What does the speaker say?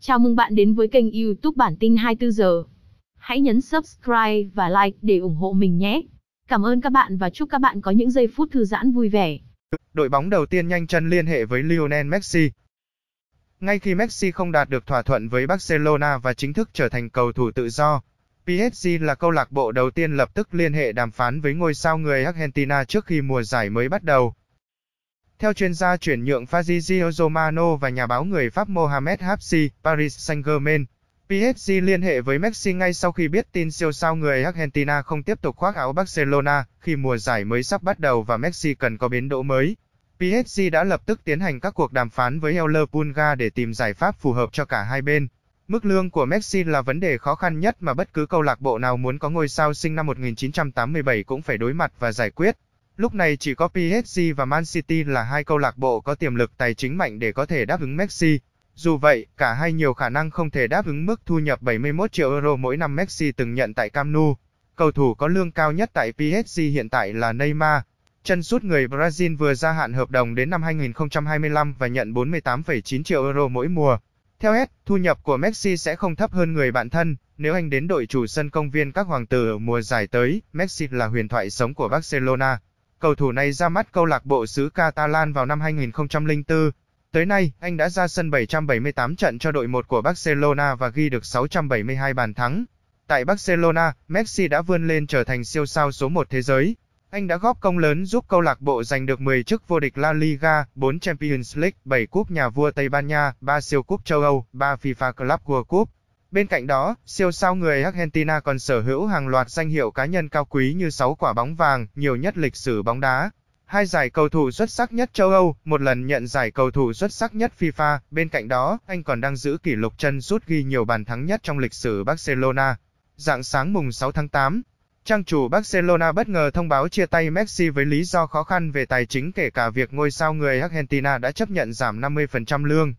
Chào mừng bạn đến với kênh YouTube Bản tin 24 giờ. Hãy nhấn subscribe và like để ủng hộ mình nhé. Cảm ơn các bạn và chúc các bạn có những giây phút thư giãn vui vẻ. Đội bóng đầu tiên nhanh chân liên hệ với Lionel Messi. Ngay khi Messi không đạt được thỏa thuận với Barcelona và chính thức trở thành cầu thủ tự do, PSG là câu lạc bộ đầu tiên lập tức liên hệ đàm phán với ngôi sao người Argentina trước khi mùa giải mới bắt đầu. Theo chuyên gia chuyển nhượng Fazio Romano và nhà báo người Pháp Mohamed Hapsi, Paris Saint-Germain, PSG liên hệ với Messi ngay sau khi biết tin siêu sao người Argentina không tiếp tục khoác áo Barcelona khi mùa giải mới sắp bắt đầu và Messi cần có biến đỗ mới. PSG đã lập tức tiến hành các cuộc đàm phán với Euler Pulga để tìm giải pháp phù hợp cho cả hai bên. Mức lương của Messi là vấn đề khó khăn nhất mà bất cứ câu lạc bộ nào muốn có ngôi sao sinh năm 1987 cũng phải đối mặt và giải quyết. Lúc này chỉ có PSG và Man City là hai câu lạc bộ có tiềm lực tài chính mạnh để có thể đáp ứng Messi. Dù vậy, cả hai nhiều khả năng không thể đáp ứng mức thu nhập 71 triệu euro mỗi năm Messi từng nhận tại Camp Nou. Cầu thủ có lương cao nhất tại PSG hiện tại là Neymar. Chân sút người Brazil vừa gia hạn hợp đồng đến năm 2025 và nhận 48,9 triệu euro mỗi mùa. Theo hết, thu nhập của Messi sẽ không thấp hơn người bạn thân. Nếu anh đến đội chủ sân công viên các hoàng tử ở mùa giải tới, Messi là huyền thoại sống của Barcelona. Cầu thủ này ra mắt câu lạc bộ xứ Catalan vào năm 2004. Tới nay, anh đã ra sân 778 trận cho đội 1 của Barcelona và ghi được 672 bàn thắng. Tại Barcelona, Messi đã vươn lên trở thành siêu sao số 1 thế giới. Anh đã góp công lớn giúp câu lạc bộ giành được 10 chức vô địch La Liga, 4 Champions League, 7 cúp nhà vua Tây Ban Nha, 3 siêu cúp châu Âu, 3 FIFA Club World Cup. Bên cạnh đó, siêu sao người Argentina còn sở hữu hàng loạt danh hiệu cá nhân cao quý như 6 quả bóng vàng, nhiều nhất lịch sử bóng đá. Hai giải cầu thủ xuất sắc nhất châu Âu, một lần nhận giải cầu thủ xuất sắc nhất FIFA, bên cạnh đó, anh còn đang giữ kỷ lục chân sút ghi nhiều bàn thắng nhất trong lịch sử Barcelona. Dạng sáng mùng 6 tháng 8, trang chủ Barcelona bất ngờ thông báo chia tay Messi với lý do khó khăn về tài chính kể cả việc ngôi sao người Argentina đã chấp nhận giảm 50% lương.